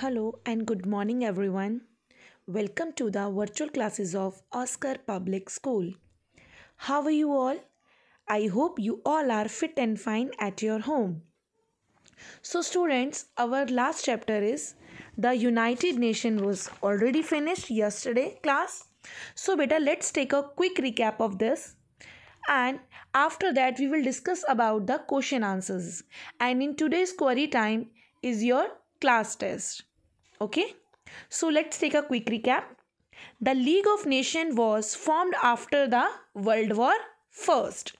Hello and good morning everyone. Welcome to the virtual classes of Oscar Public School. How are you all? I hope you all are fit and fine at your home. So students, our last chapter is the United Nation was already finished yesterday class. So beta let's take a quick recap of this and after that we will discuss about the question answers and in today's query time is your class test. Okay, so let's take a quick recap. The League of Nations was formed after the World War First.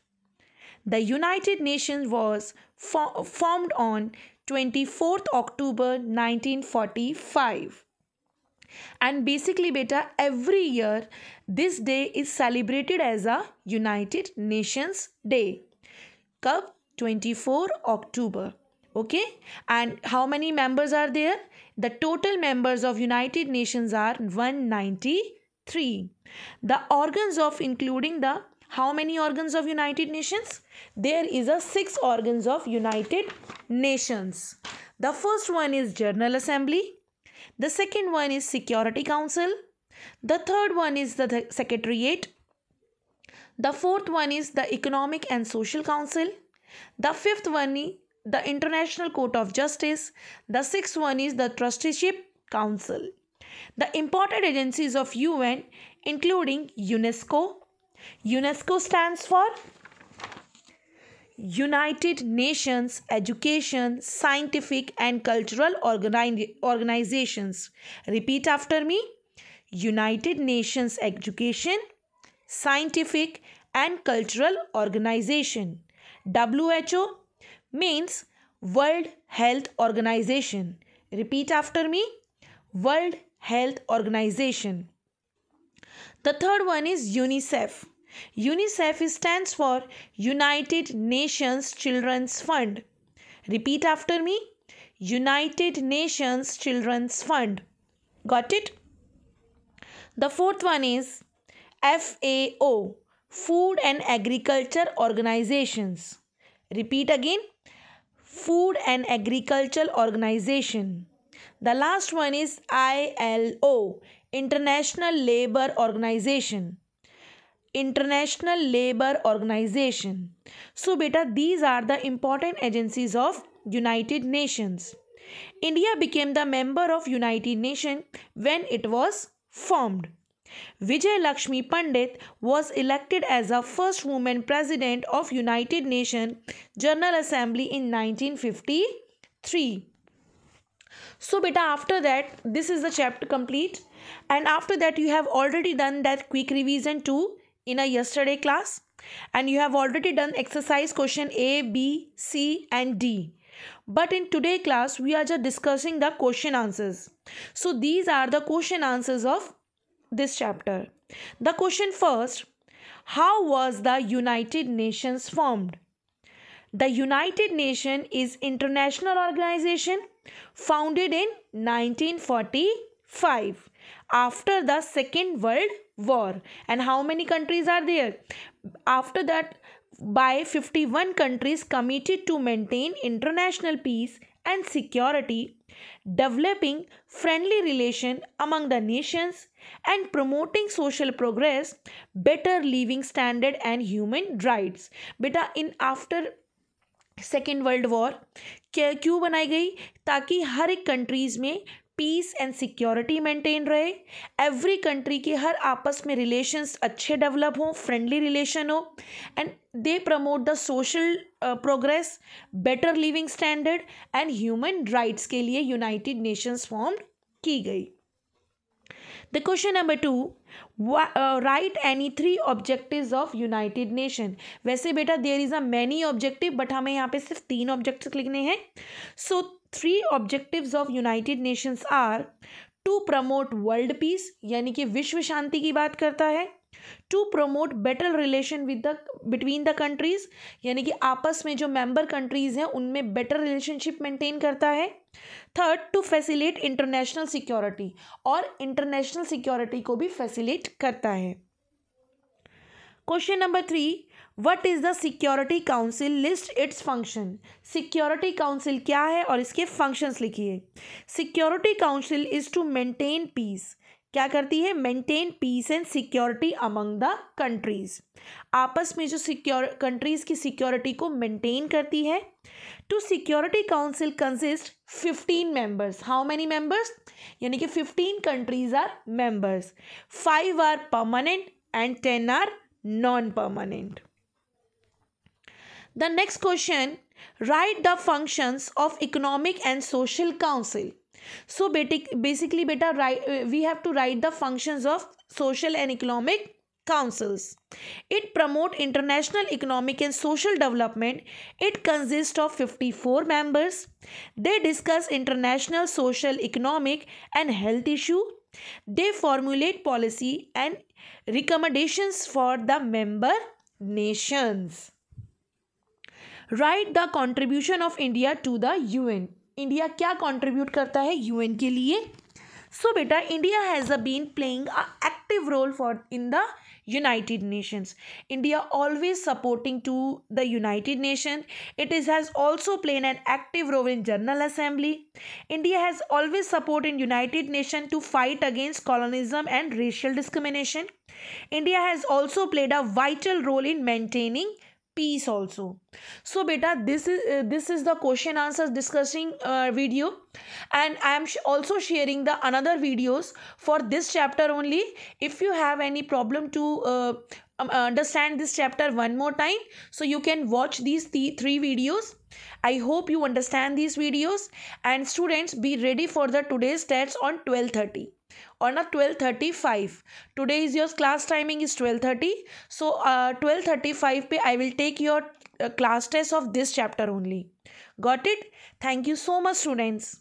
The United Nations was for formed on 24th October 1945. And basically, beta, every year this day is celebrated as a United Nations Day. Cup 24 October okay and how many members are there the total members of united nations are 193 the organs of including the how many organs of united nations there is a six organs of united nations the first one is general assembly the second one is security council the third one is the, secretariat the fourth one is the economic and social council the fifth one the International Court of Justice. The sixth one is the Trusteeship Council. The important agencies of UN including UNESCO. UNESCO stands for United Nations Education, Scientific and Cultural Organi Organizations. Repeat after me. United Nations Education, Scientific and Cultural Organization. WHO means World Health Organization. Repeat after me. World Health Organization. The third one is UNICEF. UNICEF stands for United Nations Children's Fund. Repeat after me. United Nations Children's Fund. Got it? The fourth one is FAO, Food and Agriculture Organizations. Repeat again Food and Agricultural Organization. The last one is ILO, International Labour Organization. International Labour Organization. So beta these are the important agencies of United Nations. India became the member of United Nations when it was formed. Vijay Lakshmi Pandit was elected as the first woman president of United Nations General Assembly in 1953. So beta after that this is the chapter complete and after that you have already done that quick revision too in a yesterday class and you have already done exercise question A, B, C and D. But in today class we are just discussing the question answers. So these are the question answers of this chapter. The question first How was the United Nations formed? The United Nations is international organization founded in 1945 after the Second World War. And how many countries are there? After that, by 51 countries committed to maintain international peace and security developing friendly relation among the nations and promoting social progress better living standard and human rights beta in after second world war क्या क्यों बनाई गई ताकि हर एक countries में peace and security maintain रहे every country के हर आपस में रिलेशंस अच्छे डेवलप हों फ्रेंडली रिलेशन हो and they promote the social progress better living standard and human rights के लिए यूनाइटेड नेशंस फॉर्म की गई The question number two write any three objective of united nation वैसे बेटा there is a many objective but हमें यहाँ पे सिर्फ तीन ऑब्जेक्टिव लिखने हैं so three objective of united nations are to promote world peace यानी कि विश्व शांति की बात करता है to promote better relation with the between the countries यानी कि आपस में जो मेंबर कंट्रीज हैं उनमें बेटर रिलेशनशिप मेंटेन करता है third to facilitate international security और इंटरनेशनल सिक्योरिटी को भी फैसिलेट करता है question number three what is the security council list its function security council क्या है और इसके फंक्शंस लिखिए security council is to maintain peace क्या करती है maintain peace and security among the countries आपस में जो सिक्योर कंट्रीज़ की सिक्योरिटी को मेंटेन करती है two security council consist fifteen members how many members यानी कि fifteen countries are members five are permanent and ten are non permanent the next question write the functions of economic and social council so basically beta write, we have to write the functions of social and economic councils it promote international economic and social development it consists of 54 members they discuss international social economic and health issue they formulate policy and recommendations for the member nations write the contribution of india to the un India क्या contribute करता है UN के लिए so so, बेटा India has a been playing a active role for in the united nations India always supporting to the united nation it is has also played an active role in general assembly India has always support in united nation to fight against colonialism and racial discrimination India has also played a vital role in maintaining peace also so beta this is uh, this is the question answers discussing uh, video and i am sh also sharing the another videos for this chapter only if you have any problem to uh, um, understand this chapter one more time so you can watch these th three videos i hope you understand these videos and students be ready for the today's tests on 12:30 or not 12:35 today is your class timing is 12:30 so uh, 12:35 pe i will take your uh, class test of this chapter only got it thank you so much students